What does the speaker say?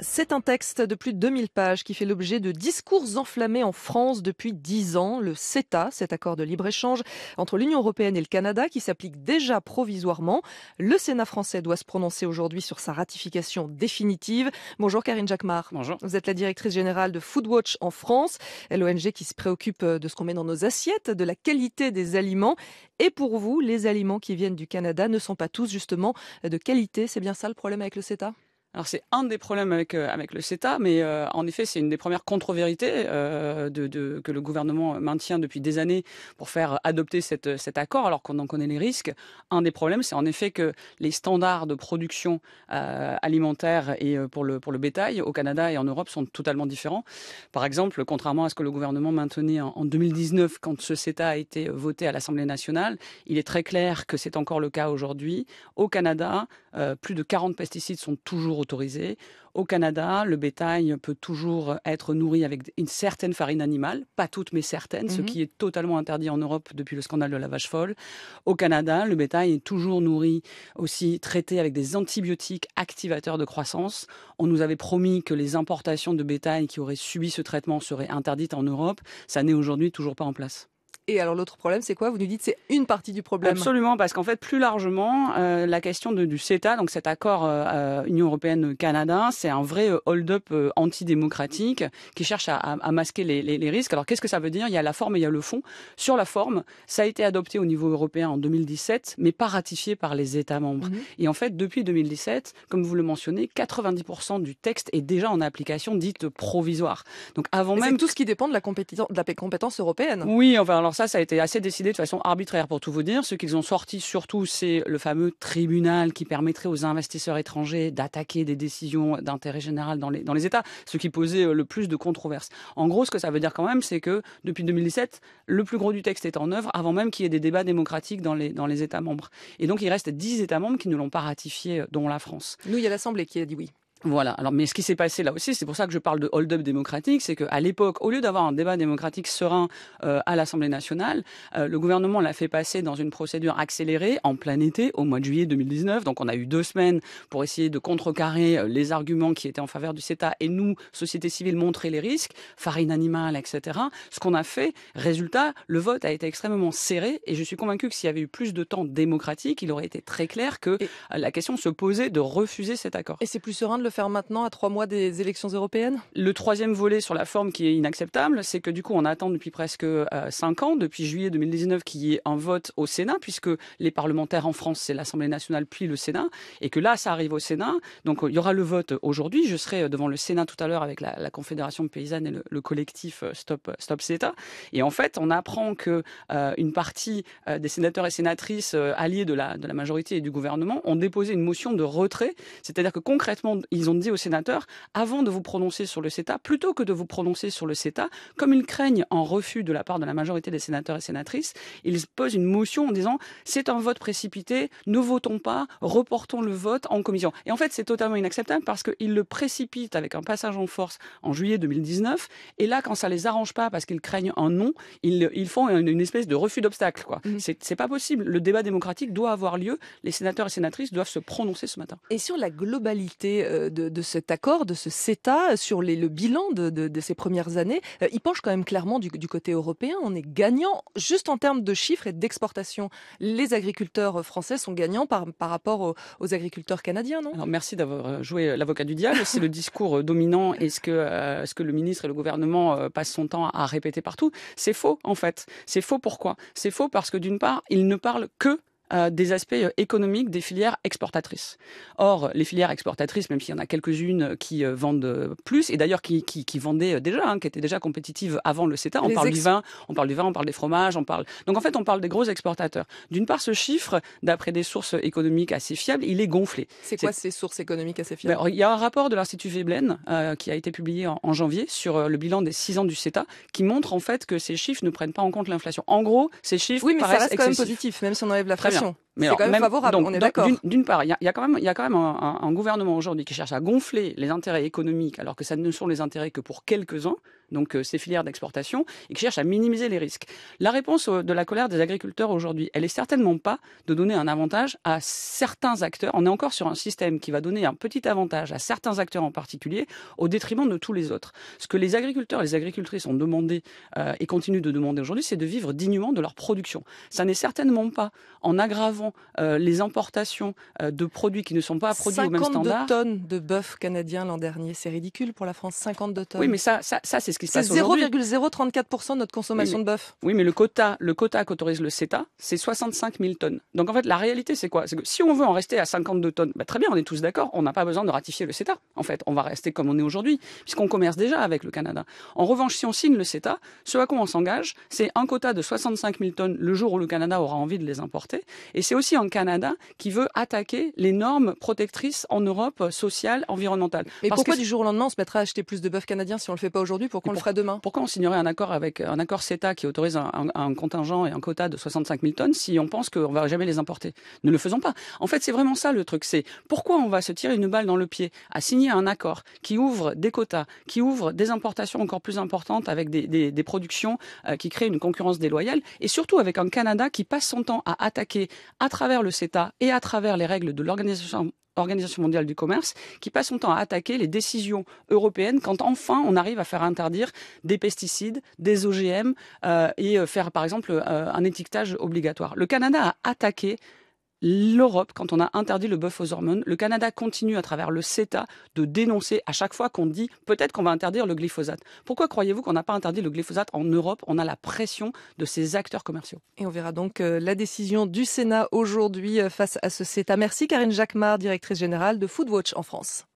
C'est un texte de plus de 2000 pages qui fait l'objet de discours enflammés en France depuis 10 ans. Le CETA, cet accord de libre-échange entre l'Union européenne et le Canada qui s'applique déjà provisoirement. Le Sénat français doit se prononcer aujourd'hui sur sa ratification définitive. Bonjour Karine Jacquemart. Bonjour. Vous êtes la directrice générale de Foodwatch en France, l'ONG qui se préoccupe de ce qu'on met dans nos assiettes, de la qualité des aliments. Et pour vous, les aliments qui viennent du Canada ne sont pas tous justement de qualité. C'est bien ça le problème avec le CETA c'est un des problèmes avec euh, avec le CETA, mais euh, en effet c'est une des premières contre-vérités euh, de, que le gouvernement maintient depuis des années pour faire adopter cet accord, alors qu'on en connaît les risques. Un des problèmes, c'est en effet que les standards de production alimentaire et pour le pour le bétail au Canada et en Europe sont totalement différents. Par exemple, contrairement à ce que le gouvernement maintenait en, en 2019 quand ce CETA a été voté à l'Assemblée nationale, il est très clair que c'est encore le cas aujourd'hui au Canada. plus de 40 pesticides sont toujours autorisé. Au Canada, le bétail peut toujours être nourri avec une certaine farine animale, pas toute mais certaine, ce mhm. qui est totalement interdit en Europe depuis le scandale de la vache folle. Au Canada, le bétail est toujours nourri aussi traité avec des antibiotiques activateurs de croissance. On nous avait promis que les importations de bétail qui auraient subi ce traitement seraient interdites en Europe. Ça n'est aujourd'hui toujours pas en place. Et alors l'autre problème, c'est quoi Vous nous dites c'est une partie du problème. Absolument, parce qu'en fait, plus largement, euh, la question du CETA, donc cet accord euh, euh, Union européenne-Canada, c'est un vrai hold-up antidémocratique qui cherche à, masquer les, risques. Alors qu'est-ce que ça veut dire Il y a la forme et il y a le fond. Sur la forme, ça a été adopté au niveau européen en 2017, mais pas ratifié par les États membres. Mhm. Et en fait, depuis 2017, comme vous le mentionnez, 90% du texte est déjà en application dite provisoire. Donc avant même tout ce qui dépend de la de la compétence européenne. Oui, enfin alors ça, ça a été assez décidé de façon arbitraire pour tout vous dire. Ce qu'ils ont sorti surtout, c'est le fameux tribunal qui permettrait aux investisseurs étrangers d'attaquer des décisions d'intérêt général dans les, dans les États, ce qui posait euh, le plus de controverses. En gros, ce que ça veut dire quand même, c'est que depuis 2017, le plus gros du texte est en œuvre avant même qu'il y ait des débats démocratiques dans les, dans les États membres. Et donc, il reste 10 États membres qui ne l'ont pas ratifié, euh, dont la France. Nous, il y a l'Assemblée qui a dit oui. Voilà. Alors, mais ce qui s'est passé là aussi, c'est pour ça que je parle de hold-up démocratique, c'est qu'à l'époque, au lieu d'avoir un débat démocratique serein euh, à l'Assemblée nationale, euh, le gouvernement l'a fait passer dans une procédure accélérée en plein été, au mois de juillet 2019. Donc, on a eu deux semaines pour essayer de contrecarrer euh, les arguments qui étaient en faveur du CETA et nous, société civile, montrer les risques, farine animale, etc. Ce qu'on a fait, résultat, le vote a été extrêmement serré et je suis convaincu que s'il y avait eu plus de temps démocratique, il aurait été très clair que la question se posait de refuser cet accord. Et c'est plus serein de le faire maintenant à trois mois des élections européennes Le troisième volet sur la forme qui est inacceptable, c'est que du coup on attend depuis presque euh, cinq ans, depuis juillet 2019, qu'il y ait un vote au Sénat, puisque les parlementaires en France, c'est l'Assemblée nationale puis le Sénat, et que là ça arrive au Sénat. Donc euh, il y aura le vote aujourd'hui. Je serai euh, devant le Sénat tout à l'heure avec la, la Confédération paysanne et le, collectif Stop Stop CETA. Et en fait, on apprend que une partie des sénateurs et sénatrices alliés de la de la majorité et du gouvernement ont déposé une motion de retrait, c'est-à-dire que concrètement ils ils ont dit aux sénateurs, avant de vous prononcer sur le CETA, plutôt que de vous prononcer sur le CETA, comme ils craignent un refus de la part de la majorité des sénateurs et sénatrices, ils posent une motion en disant c'est un vote précipité, ne votons pas, reportons le vote en commission. Et en fait, c'est totalement inacceptable parce qu'ils le précipitent avec un passage en force en juillet 2019. Et là, quand ça les arrange pas parce qu'ils craignent un non, ils, font une, espèce de refus d'obstacle. Quoi. n'est mmh. c'est pas possible. Le débat démocratique doit avoir lieu. Les sénateurs et sénatrices doivent se prononcer ce matin. Et sur la globalité euh, de, cet accord, de ce CETA, sur le bilan de, ces premières années, euh, il penche quand même clairement du, côté européen. On est gagnant juste en termes de chiffres et d'exportation. Les agriculteurs euh, français sont gagnants par, par rapport aux, agriculteurs canadiens, non Alors merci d'avoir euh, joué l'avocat du diable. C'est le discours dominant et ce que, ce que le ministre et le gouvernement passent son temps à répéter partout. C'est faux, en fait. C'est faux pourquoi C'est faux parce que d'une part, ils ne parlent que euh, des aspects euh, économiques des filières exportatrices. Or, les filières exportatrices, même s'il y en a quelques-unes euh, qui vendent plus, et d'ailleurs qui, vendaient déjà, hein, qui étaient déjà compétitives avant le CETA, on parle du vin, on parle du vin, on parle des fromages, on parle... Donc en fait, on parle des gros exportateurs. D'une part, ce chiffre, d'après des sources économiques assez fiables, il est gonflé. C'est quoi ces sources économiques assez fiables ben, Il y a un rapport de l'Institut Veblen qui a été publié en, janvier sur le bilan des 6 ans du CETA qui montre en fait que ces chiffres ne prennent pas en compte l'inflation. En gros, ces chiffres oui, mais ça reste quand même positif, même si on enlève l'inflation attention. Mais c'est quand même, favorable, on est d'accord. D'une part, il y, a quand même, quand même un, gouvernement aujourd'hui qui cherche à gonfler les intérêts économiques, alors que ça ne sont les intérêts que pour quelques-uns, donc euh, ces filières d'exportation, et qui cherche à minimiser les risques. La réponse euh, de la colère des agriculteurs aujourd'hui, elle est certainement pas de donner un avantage à certains acteurs. On est encore sur un système qui va donner un petit avantage à certains acteurs en particulier, au détriment de tous les autres. Ce que les agriculteurs et les agricultrices ont demandé euh, et continuent de demander aujourd'hui, c'est de vivre dignement de leur production. Ça n'est certainement pas en aggravant euh, les importations euh, de produits qui ne sont pas produits au même standard. 52 tonnes de bœuf canadien l'an dernier, c'est ridicule pour la France, 52 tonnes. Oui, mais ça, ça, c'est ce qui se passe C'est 0,034% de notre consommation de bœuf. Oui, mais le quota, le quota qu'autorise le CETA, c'est 65 000 tonnes. Donc en fait, la réalité, c'est quoi C'est que si on veut en rester à 52 tonnes, bah, très bien, on est tous d'accord, on n'a pas besoin de ratifier le CETA. En fait, on va rester comme on est aujourd'hui, puisqu'on commerce déjà avec le Canada. En revanche, si on signe le CETA, ce à quoi on s'engage, c'est un quota de 65 000 tonnes le jour où le Canada aura envie de les importer, et c'est aussi en Canada qui veut attaquer les normes protectrices en Europe sociale, environnementale. Mais pourquoi du jour au lendemain on se mettra à acheter plus de bœuf canadien si on le fait pas aujourd'hui Pourquoi on le fera demain Pourquoi on signerait un accord avec un accord CETA qui autorise un, contingent et un quota de 65 000 tonnes si on pense qu'on va jamais les importer Ne le faisons pas. En fait, c'est vraiment ça le truc. C'est pourquoi on va se tirer une balle dans le pied à signer un accord qui ouvre des quotas, qui ouvre des importations encore plus importantes avec des, des productions euh, qui créent une concurrence déloyale et surtout avec un Canada qui passe son temps à attaquer à travers le CETA et à travers les règles de l'Organisation mondiale du commerce, qui passe son temps à attaquer les décisions européennes quand enfin on arrive à faire interdire des pesticides, des OGM euh, et euh, faire par exemple euh, un étiquetage obligatoire. Le Canada a attaqué l'Europe quand on a interdit le bœuf aux hormones. Le Canada continue à travers le CETA de dénoncer à chaque fois qu'on dit peut-être qu'on va interdire le glyphosate. Pourquoi croyez-vous qu'on n'a pas interdit le glyphosate en Europe On a la pression de ces acteurs commerciaux. Et on verra donc euh, la décision du Sénat aujourd'hui euh, face à ce CETA. Merci Karine Jacquemart, directrice générale de Foodwatch en France.